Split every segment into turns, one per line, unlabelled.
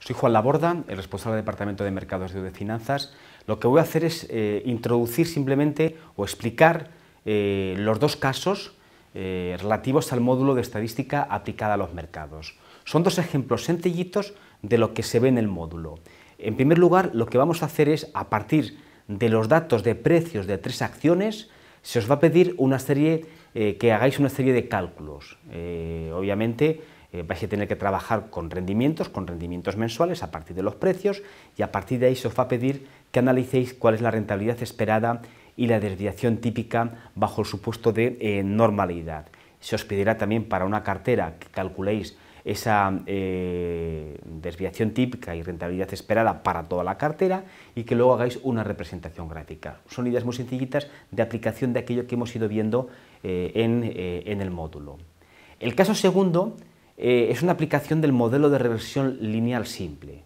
Soy Juan Laborda, el responsable del Departamento de Mercados de Finanzas. Lo que voy a hacer es eh, introducir simplemente o explicar eh, los dos casos eh, relativos al módulo de estadística aplicada a los mercados. Son dos ejemplos sencillitos de lo que se ve en el módulo. En primer lugar, lo que vamos a hacer es, a partir de los datos de precios de tres acciones, se os va a pedir una serie, que hagáis una serie de cálculos. obviamente, eh, vais a tener que trabajar con rendimientos, con rendimientos mensuales a partir de los precios y a partir de ahí se os va a pedir que analicéis cuál es la rentabilidad esperada y la desviación típica bajo el supuesto de eh, normalidad. Se os pedirá también para una cartera que calculéis esa eh, desviación típica y rentabilidad esperada para toda la cartera y que luego hagáis una representación gráfica. Son ideas muy sencillitas de aplicación de aquello que hemos ido viendo en el módulo. El caso segundo eh, es una aplicación del modelo de reversión lineal simple,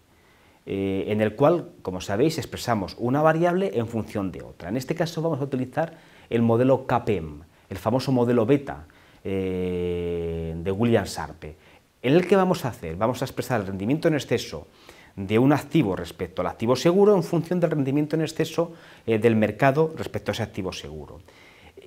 eh, en el cual, como sabéis, expresamos una variable en función de otra. En este caso vamos a utilizar el modelo CAPM, e el famoso modelo beta eh, de William Sarpe. En el que vamos a hacer, vamos a expresar el rendimiento en exceso de un activo respecto al activo seguro en función del rendimiento en exceso del mercado respecto a ese activo seguro.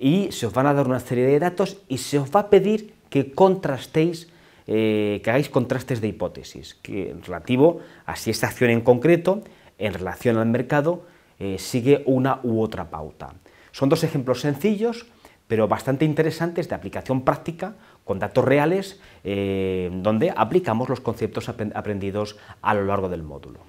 Y se os van a dar una serie de datos y se os va a pedir que contrastéis eh, que hagáis contrastes de hipótesis que relativo a si esta acción en concreto, en relación al mercado, eh, sigue una u otra pauta. Son dos ejemplos sencillos, pero bastante interesantes de aplicación práctica con datos reales, eh, donde aplicamos los conceptos aprendidos a lo largo del módulo.